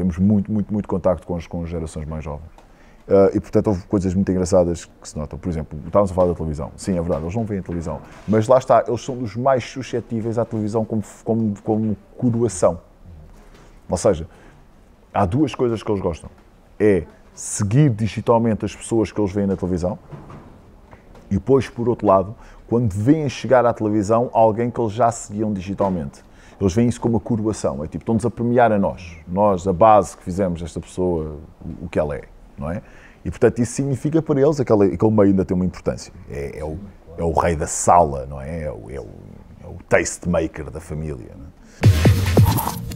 Temos muito, muito, muito contacto com as, com as gerações mais jovens. Uh, e, portanto, houve coisas muito engraçadas que se notam. Por exemplo, estávamos a falar da televisão. Sim, é verdade, eles não veem televisão. Mas lá está, eles são dos mais suscetíveis à televisão como, como, como coroação. Ou seja, há duas coisas que eles gostam. É seguir digitalmente as pessoas que eles veem na televisão e depois, por outro lado, quando veem chegar à televisão alguém que eles já seguiam digitalmente eles veem isso como uma coroação. É tipo, estão-nos a premiar a nós, nós, a base que fizemos desta pessoa, o que ela é, não é? E, portanto, isso significa para eles, aquele, aquele meio ainda tem uma importância. É, é, o, é o rei da sala, não é? É o, é o, é o taste maker da família. Não é?